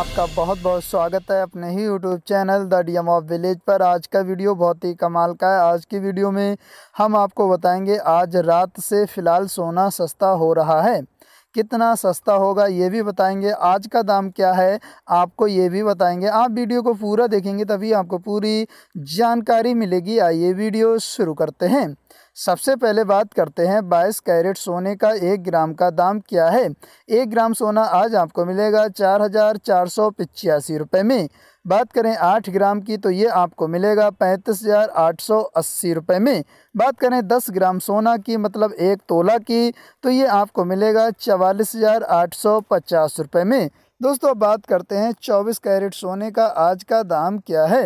आपका बहुत बहुत स्वागत है अपने ही YouTube channel the D M of village पर आज का वीडियो बहुत ही कमाल का है आज की वीडियो में हम आपको बताएंगे आज रात से फ़िलहाल सोना सस्ता हो रहा है कितना सस्ता होगा ये भी बताएंगे आज का दाम क्या है आपको ये भी बताएंगे आप वीडियो को पूरा देखेंगे तभी आपको पूरी जानकारी मिलेगी आइए वीडियो शुरू करते हैं सबसे पहले बात करते हैं बाईस कैरेट सोने का एक ग्राम का दाम क्या है एक ग्राम सोना आज आपको मिलेगा चार हज़ार चार सौ पिचासी रुपये में बात करें आठ ग्राम की तो ये आपको मिलेगा पैंतीस हज़ार आठ सौ अस्सी रुपये में बात करें दस ग्राम सोना की मतलब एक तोला की तो ये आपको मिलेगा चवालीस हज़ार आठ सौ पचास रुपये में दोस्तों बात करते हैं 24 कैरेट सोने का आज का दाम क्या है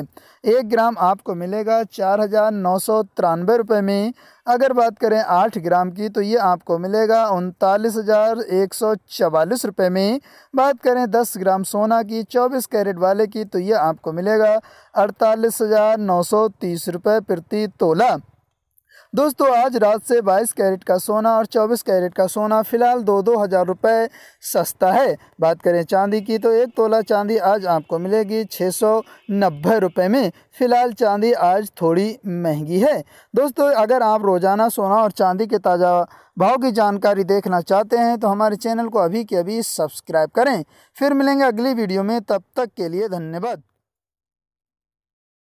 एक ग्राम आपको मिलेगा चार हज़ार नौ सौ तिरानवे रुपये में अगर बात करें आठ ग्राम की तो ये आपको मिलेगा उनतालीस हज़ार एक सौ चवालीस रुपये में बात करें दस ग्राम सोना की चौबीस कैरेट वाले की तो ये आपको मिलेगा अड़तालीस हज़ार नौ सौ तीस रुपये प्रति तोला दोस्तों आज रात से 22 कैरेट का सोना और 24 कैरेट का सोना फिलहाल दो दो हज़ार रुपये सस्ता है बात करें चांदी की तो एक तोला चांदी आज आपको मिलेगी छः सौ नब्बे रुपये में फ़िलहाल चांदी आज थोड़ी महंगी है दोस्तों अगर आप रोज़ाना सोना और चांदी के ताज़ा भाव की जानकारी देखना चाहते हैं तो हमारे चैनल को अभी के अभी सब्सक्राइब करें फिर मिलेंगे अगली वीडियो में तब तक के लिए धन्यवाद